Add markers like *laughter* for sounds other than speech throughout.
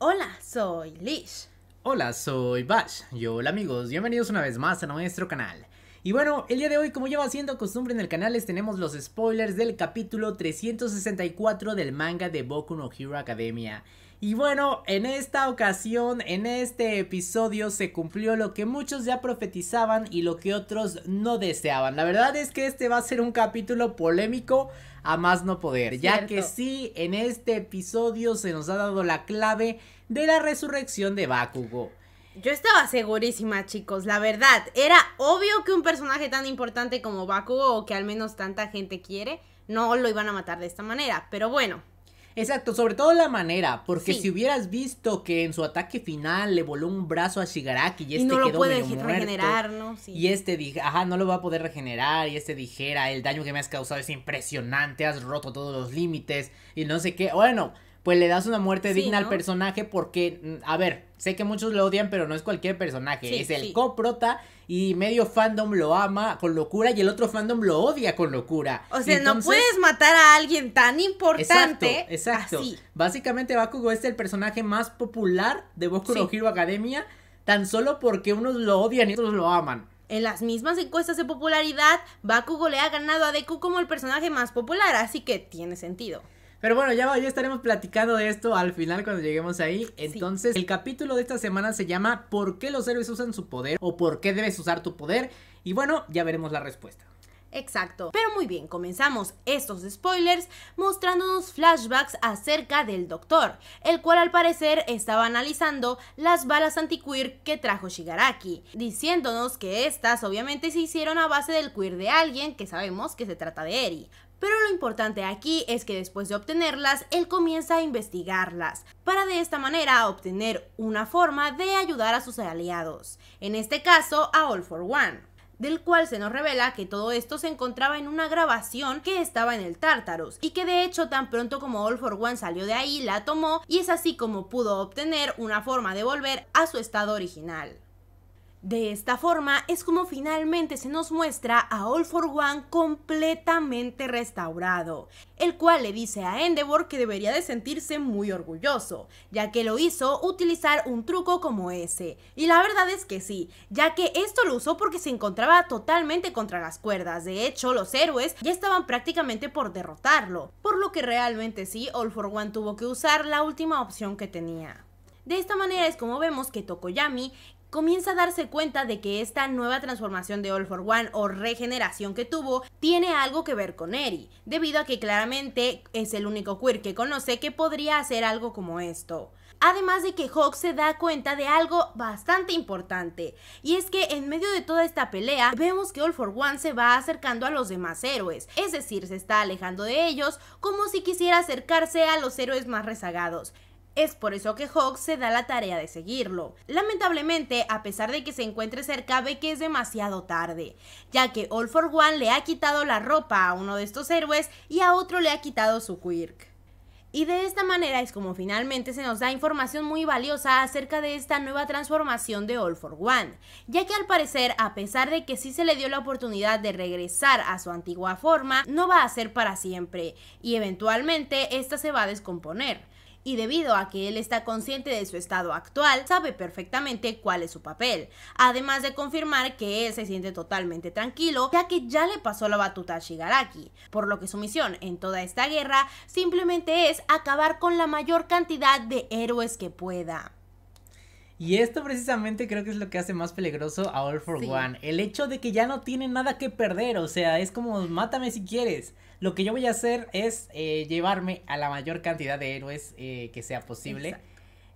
Hola, soy Lish. Hola, soy Bash. Y hola amigos, bienvenidos una vez más a nuestro canal. Y bueno, el día de hoy, como lleva siendo costumbre en el canal, les tenemos los spoilers del capítulo 364 del manga de Boku no Hero Academia. Y bueno, en esta ocasión, en este episodio, se cumplió lo que muchos ya profetizaban y lo que otros no deseaban. La verdad es que este va a ser un capítulo polémico a más no poder, ya que sí, en este episodio se nos ha dado la clave de la resurrección de Bakugo. Yo estaba segurísima, chicos, la verdad, era obvio que un personaje tan importante como Bakugo, o que al menos tanta gente quiere, no lo iban a matar de esta manera, pero bueno, Exacto, sobre todo la manera, porque si hubieras visto que en su ataque final le voló un brazo a Shigaraki y este y no lo puede regenerar, Y este dijera, ajá, no lo va a poder regenerar y este dijera, el daño que me has causado es impresionante, has roto todos los límites y no sé qué. Bueno, pues le das una muerte digna al personaje porque, mm, a ver, sé que muchos lo odian, pero no es cualquier personaje, es el coprota y medio fandom lo ama con locura y el otro fandom lo odia con locura. O sea, no puedes matar a alguien tan importante. Exacto, exacto. Básicamente Bakugo es el personaje más popular de Boku no Hero Academia, tan solo porque unos lo odian y otros lo aman. En las mismas encuestas de popularidad, Bakugo le ha ganado a Deku como el personaje más popular, así que tiene sentido. Pero bueno, ya, ya estaremos platicando de esto al final cuando lleguemos ahí. Entonces, el capítulo de esta semana se llama ¿Por qué los héroes usan su poder? ¿O por qué debes usar tu poder? Y bueno, ya veremos la respuesta. Exacto. Pero muy bien, comenzamos estos spoilers mostrándonos flashbacks acerca del doctor, el cual al parecer estaba analizando las balas anti-queer que trajo Shigaraki, diciéndonos que estas obviamente se hicieron a base del queer de alguien que sabemos que se trata de Eri. Pero lo importante aquí es que después de obtenerlas, él comienza a investigarlas, para de esta manera obtener una forma de ayudar a sus aliados, en este caso a All for One del cual se nos revela que todo esto se encontraba en una grabación que estaba en el Tártaros y que de hecho tan pronto como All for One salió de ahí la tomó y es así como pudo obtener una forma de volver a su estado original. De esta forma es como finalmente se nos muestra a All for One completamente restaurado, el cual le dice a Endeavor que debería de sentirse muy orgulloso, ya que lo hizo utilizar un truco como ese. Y la verdad es que sí, ya que esto lo usó porque se encontraba totalmente contra las cuerdas, de hecho los héroes ya estaban prácticamente por derrotarlo, por lo que realmente sí, All for One tuvo que usar la última opción que tenía. De esta manera es como vemos que Tokoyami comienza a darse cuenta de que esta nueva transformación de All for One o regeneración que tuvo tiene algo que ver con Eri, debido a que claramente es el único queer que conoce que podría hacer algo como esto. Además de que Hawk se da cuenta de algo bastante importante, y es que en medio de toda esta pelea vemos que All for One se va acercando a los demás héroes, es decir, se está alejando de ellos como si quisiera acercarse a los héroes más rezagados. Es por eso que Hawk se da la tarea de seguirlo. Lamentablemente, a pesar de que se encuentre cerca, ve que es demasiado tarde, ya que All for One le ha quitado la ropa a uno de estos héroes y a otro le ha quitado su quirk. Y de esta manera es como finalmente se nos da información muy valiosa acerca de esta nueva transformación de All for One, ya que al parecer, a pesar de que sí se le dio la oportunidad de regresar a su antigua forma, no va a ser para siempre, y eventualmente esta se va a descomponer y debido a que él está consciente de su estado actual, sabe perfectamente cuál es su papel, además de confirmar que él se siente totalmente tranquilo ya que ya le pasó la batuta a Shigaraki, por lo que su misión en toda esta guerra simplemente es acabar con la mayor cantidad de héroes que pueda. Y esto precisamente creo que es lo que hace más peligroso a All for One. El hecho de que ya no tiene nada que perder. O sea, es como mátame si quieres. Lo que yo voy a hacer es eh, llevarme a la mayor cantidad de héroes eh, que sea posible.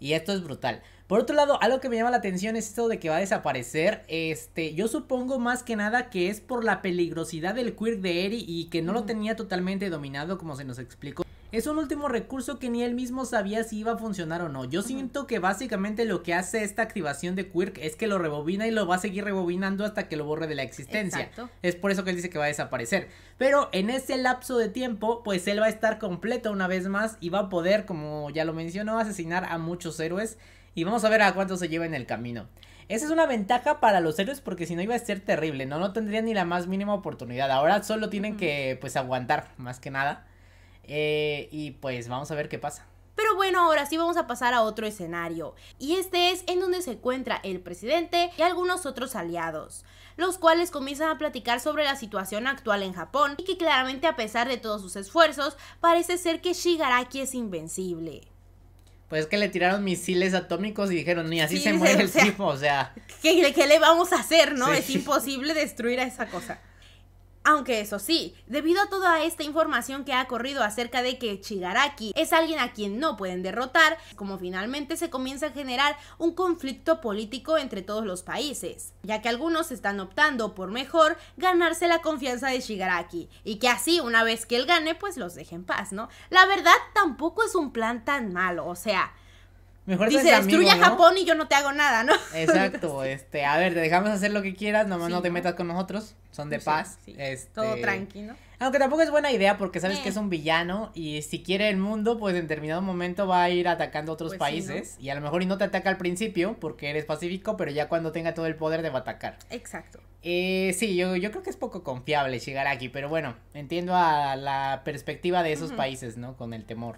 Y esto es brutal. Por otro lado, algo que me llama la atención es esto de que va a desaparecer. Este, yo supongo más que nada que es por la peligrosidad del quirk de Eri y que no lo tenía totalmente dominado, como se nos explicó es un último recurso que ni él mismo sabía si iba a funcionar o no. Yo siento que básicamente lo que hace esta activación de Quirk es que lo rebobina y lo va a seguir rebobinando hasta que lo borre de la existencia. Es por eso que él dice que va a desaparecer. Pero en ese lapso de tiempo, pues él va a estar completo una vez más y va a poder, como ya lo mencionó, asesinar a muchos héroes. Y vamos a ver a cuánto se lleva en el camino. Esa es una ventaja para los héroes porque si no iba a ser terrible, ¿no? No tendrían ni la más mínima oportunidad. Ahora solo tienen que, pues, aguantar, más que nada. Eh, y pues vamos a ver qué pasa. Pero bueno, ahora sí vamos a pasar a otro escenario. Y este es en donde se encuentra el presidente y algunos otros aliados, los cuales comienzan a platicar sobre la situación actual en Japón y que claramente a pesar de todos sus esfuerzos, parece ser que Shigaraki es invencible. Pues que le tiraron misiles atómicos y dijeron, ni así se *laughs* muere el tipo, o sea. ¿qué, le vamos a hacer, no? Es imposible destruir a esa cosa. Aunque eso sí, debido a toda esta información que ha corrido acerca de que Shigaraki es alguien a quien no pueden derrotar, como finalmente se comienza a generar un conflicto político entre todos los países, ya que algunos están optando por mejor ganarse la confianza de Shigaraki y que así una vez que él gane pues los deje en paz, ¿no? La verdad tampoco es un plan tan malo, o sea, Mejor Dice, destruya Japón y yo no te hago nada, ¿no? *laughs* Exacto, este, a ver, te dejamos hacer lo que quieras, nomás no te metas con nosotros, son de paz. Este... Todo tranquilo. Aunque tampoco es buena idea porque sabes que eh. es un villano y si quiere el mundo, pues en determinado momento va a ir atacando otros pues países y a lo mejor y no te ataca al principio porque eres pacífico, pero ya cuando tenga todo el poder te va a atacar. Exacto. Eh, sí, yo, creo que es poco confiable llegar aquí, pero bueno, entiendo a la perspectiva de esos países, ¿no? Con el temor.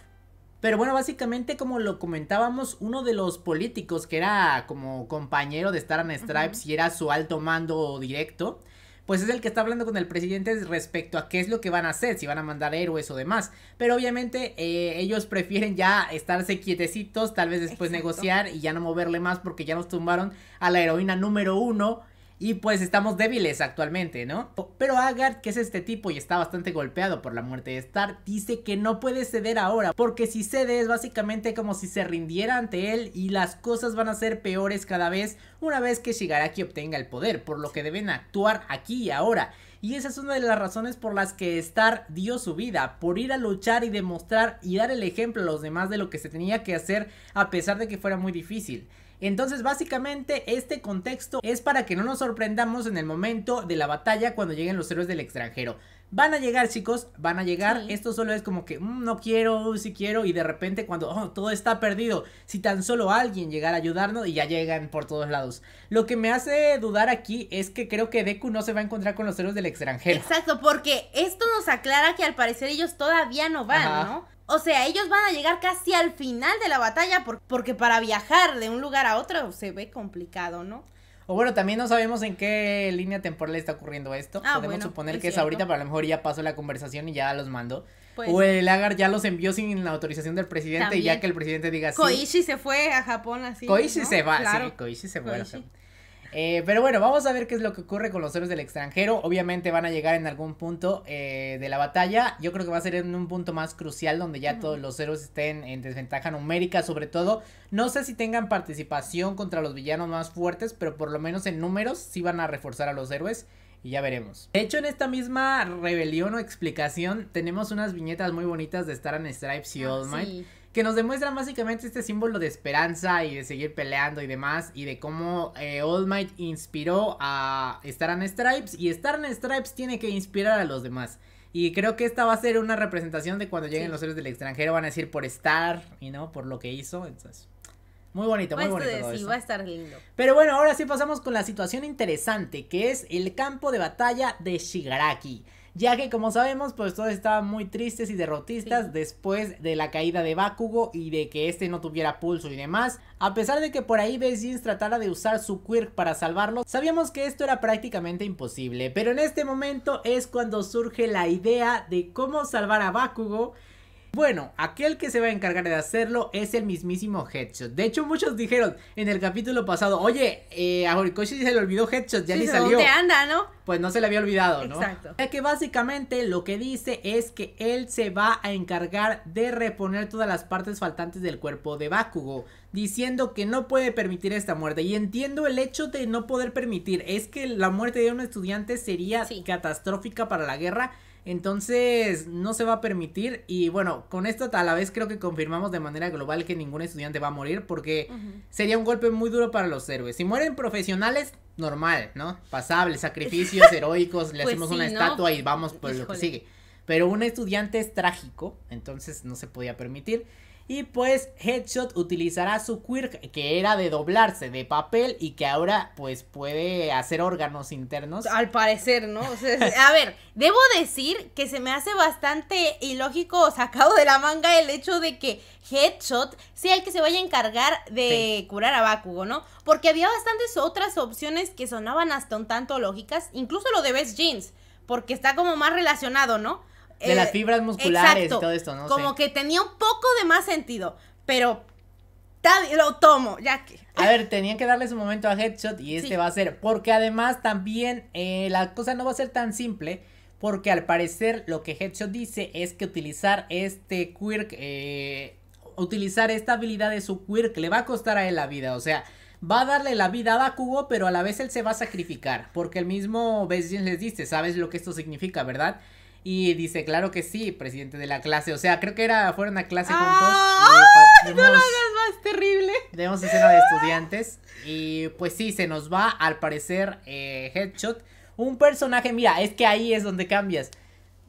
Pero bueno, básicamente como lo comentábamos, uno de los políticos que era como compañero de Star and Stripes y era su alto mando directo, pues es el que está hablando con el presidente respecto a qué es lo que van a hacer, si van a mandar héroes o demás. Pero obviamente eh, ellos prefieren ya estarse quietecitos, tal vez después negociar y ya no moverle más porque ya nos tumbaron a la heroína número uno y pues estamos débiles actualmente, ¿no? Pero Agard, que es este tipo y está bastante golpeado por la muerte de Star... dice que no puede ceder ahora, porque si cede es básicamente como si se rindiera ante él y las cosas van a ser peores cada vez una vez que Shigaraki obtenga el poder, por lo que deben actuar aquí y ahora. Y esa es una de las razones por las que Star dio su vida, por ir a luchar y demostrar y dar el ejemplo a los demás de lo que se tenía que hacer a pesar de que fuera muy difícil. Entonces básicamente este contexto es para que no nos sorprendamos en el momento de la batalla cuando lleguen los héroes del extranjero. Van a llegar, chicos, van a llegar. Esto solo es como que mm, no quiero, uh, si quiero, y de repente cuando oh, todo está perdido, si tan solo alguien llegara a ayudarnos y ya llegan por todos lados. Lo que me hace dudar aquí es que creo que Deku no se va a encontrar con los héroes del extranjero. Exacto, porque esto nos aclara que al parecer ellos todavía no van, ¿no? O sea, ellos van a llegar casi al final de la batalla porque para viajar de un lugar a otro se ve complicado, ¿no? O bueno, también no sabemos en qué línea temporal está ocurriendo esto. Ah, Podemos suponer que es ahorita, pero a lo mejor ya pasó la conversación y ya los mandó. Pues o el Agar ya los envió sin la autorización del presidente y ya que el presidente diga sí. Koichi se fue a Japón así. Koichi se va, sí, Koichi se fue eh, pero bueno, vamos a ver qué es lo que ocurre con los héroes del extranjero. Obviamente van a llegar en algún punto eh, de la batalla. Yo creo que va a ser en un punto más crucial donde ya todos los héroes estén en desventaja numérica, sobre todo. No sé si tengan participación contra los villanos más fuertes, pero por lo menos en números sí van a reforzar a los héroes y ya veremos. De hecho, en esta misma rebelión o explicación tenemos unas viñetas muy bonitas de Star and Stripes y ah, Old Might que nos demuestran básicamente este símbolo de esperanza y de seguir peleando y demás, y de cómo Old eh, All Might inspiró a Star and Stripes, y Star and Stripes tiene que inspirar a los demás. Y creo que esta va a ser una representación de cuando lleguen los héroes del extranjero, van a decir por Star, y no por lo que hizo, entonces... Muy bonito, muy bonito. sí, va a estar lindo. Pero bueno, ahora sí pasamos con la situación interesante, que es el campo de batalla de Shigaraki ya que como sabemos, pues todos estaban muy tristes y derrotistas después de la caída de Bakugo y de que este no tuviera pulso y demás. A pesar de que por ahí Beijing tratara de usar su quirk para salvarlo, sabíamos que esto era prácticamente imposible, pero en este momento es cuando surge la idea de cómo salvar a Bakugo bueno, aquel que se va a encargar de hacerlo es el mismísimo Headshot. De hecho, muchos dijeron en el capítulo pasado, oye, eh, a Horikoshi se le olvidó Headshot, ya ni salió. ¿qué anda, no? Pues no se le había olvidado, ¿no? Exacto. Es que básicamente lo que dice es que él se va a encargar de reponer todas las partes faltantes del cuerpo de Bakugo, diciendo que no puede permitir esta muerte. Y entiendo el hecho de no poder permitir, es que la muerte de un estudiante sería catastrófica para la guerra entonces, no se va a permitir. Y bueno, con esto a la vez creo que confirmamos de manera global que ningún estudiante va a morir porque sería un golpe muy duro para los héroes. Si mueren profesionales, normal, ¿no? Pasable, sacrificios *laughs* heroicos, le pues hacemos una estatua y vamos por lo que sigue. Pero un estudiante es trágico, entonces no se podía permitir. Y pues Headshot utilizará su quirk que era de doblarse de papel y que ahora pues puede hacer órganos internos. Al parecer, ¿no? a ver, debo decir que se me hace bastante ilógico sacado de la manga el hecho de que Headshot sea el que se vaya a encargar de curar a Bakugo, ¿no? Porque había bastantes otras opciones que sonaban hasta un tanto lógicas, incluso lo de Best Jeans, porque está como más relacionado, ¿no? de las eh, fibras musculares y todo esto, ¿no? Como que tenía un poco de más sentido, pero lo tomo, ya que. A ver, tenían que darle su momento a Headshot y este va a ser, porque además también eh, la cosa no va a ser tan simple, porque al parecer lo que Headshot dice es que utilizar este quirk, eh, utilizar esta habilidad de su quirk le va a costar a él la vida, o sea, va a darle la vida a Bakugo, pero a la vez él se va a sacrificar, porque el mismo Bezien les dice, sabes lo que esto significa, ¿verdad? Y dice, claro que sí, presidente de la clase. O sea, creo que era, fueron a clase juntos. Pues, no lo hagas más terrible! Tenemos escena de estudiantes. Y pues sí, se nos va, al parecer, eh, Headshot. Un personaje, mira, es que ahí es donde cambias.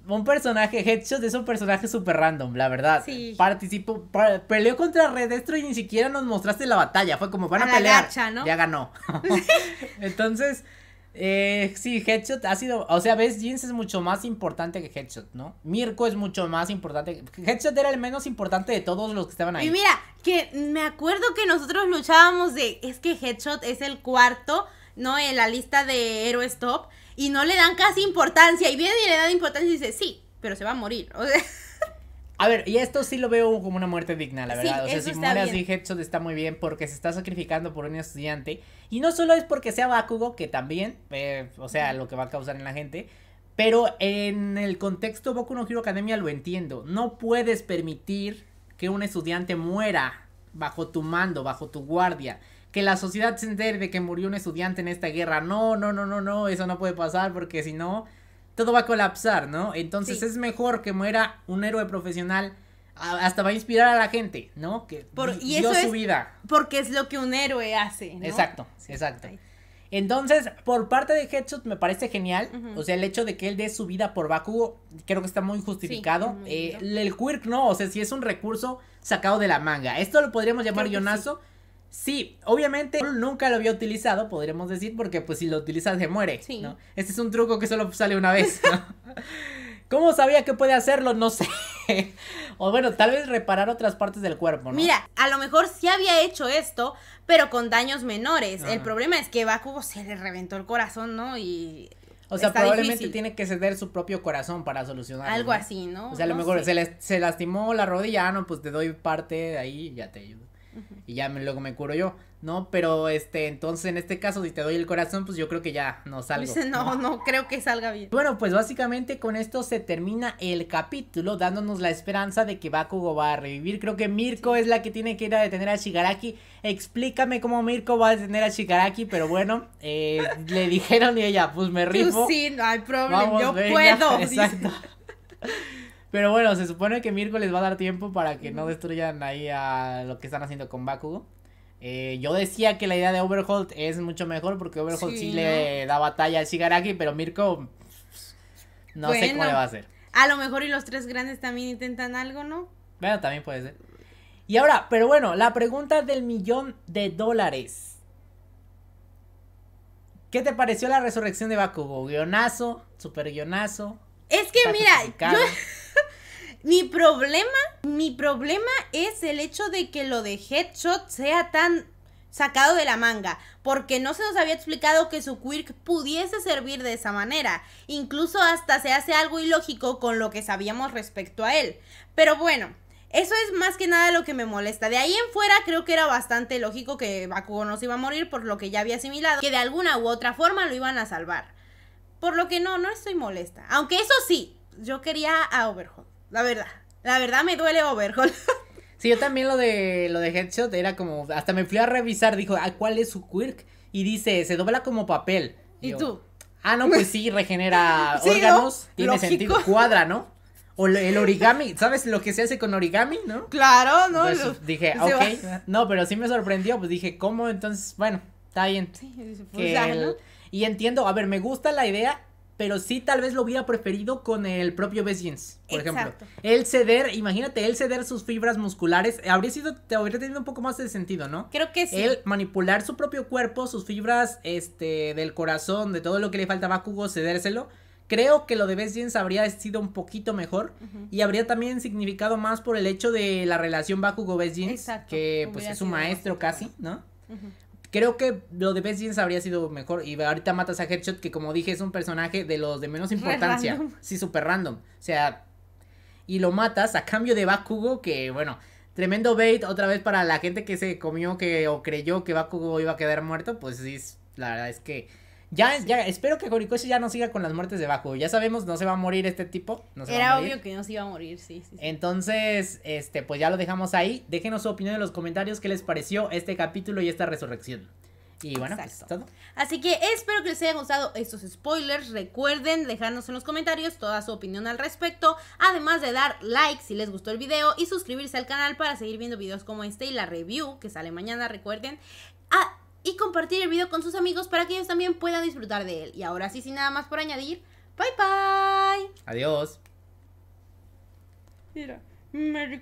Un personaje, Headshot es un personaje súper random, la verdad. Sí. Participó, peleó contra Redestro y ni siquiera nos mostraste la batalla. Fue como, van a, pelear. Ya ganó. *laughs* *laughs* Entonces, eh, sí, Headshot ha sido. O sea, ves, Jeans es mucho más importante que Headshot, ¿no? Mirko es mucho más importante. Headshot era el menos importante de todos los que estaban ahí. Y mira, que me acuerdo que nosotros luchábamos de. Es que Headshot es el cuarto, ¿no? En la lista de héroes top. Y no le dan casi importancia. Y viene y le dan importancia y dice, sí, pero se va a morir. O sea. A ver, y esto sí lo veo como una muerte digna, la verdad. o sea, si muere así, está muy bien porque se está sacrificando por un estudiante. Y no solo es porque sea Bakugo, que también, eh, o sea, lo que va a causar en la gente. Pero en el contexto Boku no Hero Academia lo entiendo. No puedes permitir que un estudiante muera bajo tu mando, bajo tu guardia. Que la sociedad se entere de que murió un estudiante en esta guerra. No, no, no, no, no. Eso no puede pasar porque si no todo va a colapsar, ¿no? Entonces es mejor que muera un héroe profesional. Hasta va a inspirar a la gente, ¿no? Que Por, dio su vida. Porque es lo que un héroe hace. Exacto, exacto. Entonces, por parte de Headshot me parece genial. O sea, el hecho de que él dé su vida por Bakugo, creo que está muy justificado. Eh, el, quirk no, o sea, si es un recurso sacado de la manga. Esto lo podríamos llamar guionazo. Sí, obviamente nunca lo había utilizado, podríamos decir, porque pues si lo utilizas se muere, sí. ¿no? Este es un truco que solo sale una vez, *laughs* ¿Cómo sabía que puede hacerlo? No sé. *laughs* o bueno, tal vez reparar otras partes del cuerpo, ¿no? Mira, a lo mejor sí había hecho esto, pero con daños menores. El problema es que Baku pues, se le reventó el corazón, ¿no? Y o sea, probablemente tiene que ceder su propio corazón para solucionar. Algo así, ¿no? O sea, a lo mejor se, le, lastimó la rodilla, ah, no, pues te doy parte de ahí y ya te ayudo y ya luego me curo yo, ¿no? Pero este, entonces en este caso, si te doy el corazón, pues yo creo que ya no salgo. no, no, creo que salga bien. Bueno, pues básicamente con esto se termina el capítulo, dándonos la esperanza de que Bakugo va a revivir. Creo que Mirko es la que tiene que ir a detener a Shigaraki. Explícame cómo Mirko va a detener a Shigaraki, pero bueno, eh, le dijeron y ella, pues me río Tú sí, no hay problema, yo puedo. *laughs* Pero bueno, se supone que Mirko les va a dar tiempo para que no destruyan ahí a lo que están haciendo con Bakugo. Eh, yo decía que la idea de Overhaul es mucho mejor porque Overhaul sí, le da batalla al Shigaraki, pero Mirko no sé cómo le va a hacer. A lo mejor y los tres grandes también intentan algo, ¿no? Bueno, también puede ser. Y ahora, pero bueno, la pregunta del millón de dólares. ¿Qué te pareció la resurrección de Bakugo? ¿Guionazo? ¿Super Es que mira, yo... Mi problema, mi problema es el hecho de que lo de Headshot sea tan sacado de la manga, porque no se nos había explicado que su quirk pudiese servir de esa manera. Incluso hasta se hace algo ilógico con lo que sabíamos respecto a él. Pero bueno, eso es más que nada lo que me molesta. De ahí en fuera creo que era bastante lógico que Bakugo no se iba a morir por lo que ya había asimilado, que de alguna u otra forma lo iban a salvar. Por lo que no, no estoy molesta. Aunque eso sí, yo quería a Overhaul la verdad. La verdad me duele Overhaul. *laughs* Sí, yo también lo de lo de Headshot era como. Hasta me fui a revisar, dijo, ah, cuál es su quirk? Y dice, se dobla como papel. ¿Y, tú? Ah, no, pues sí, *laughs* regenera órganos. Tiene sentido. Cuadra, ¿no? O el origami, ¿sabes lo que se hace con origami, no? Claro, ¿no? dije, ok. No, pero sí me sorprendió, pues dije, ¿cómo? Entonces, bueno, está bien. Sí, pues Y entiendo, a ver, me gusta la idea pero sí tal vez lo hubiera preferido con el propio Jens, por ejemplo. El ceder, imagínate, el ceder sus fibras musculares, habría sido, te habría tenido un poco más de sentido, ¿no? Creo que sí. El manipular su propio cuerpo, sus fibras, este, del corazón, de todo lo que le faltaba a Kugo, cedérselo. Creo que lo de Jens habría sido un poquito mejor y habría también significado más por el hecho de la relación bakugo Exacto. que pues es su maestro casi, ¿no? Creo que lo de Best habría sido mejor. Y ahorita matas a Headshot, que como dije, es un personaje de los de menos importancia. Sí, súper random. O sea, y lo matas a cambio de Bakugo, que bueno, tremendo bait otra vez para la gente que se comió que o creyó que Bakugo iba a quedar muerto. Pues sí, la verdad es que ya, ya, espero que Horikoshi ya no siga con las muertes debajo. Ya sabemos, no se va a morir este tipo. Era obvio que no se iba a morir, sí, Entonces, este, pues ya lo dejamos ahí. Déjenos su opinión en los comentarios qué les pareció este capítulo y esta resurrección. Y bueno, pues, Así que espero que les hayan gustado estos spoilers. Recuerden dejarnos en los comentarios toda su opinión al respecto. Además de dar like si les gustó el video y suscribirse al canal para seguir viendo videos como este y la review que sale mañana, recuerden. Ah, y compartir el video con sus amigos para que ellos también puedan disfrutar de él. Y ahora sí, sin nada más por añadir, bye bye. Adiós. Mira, me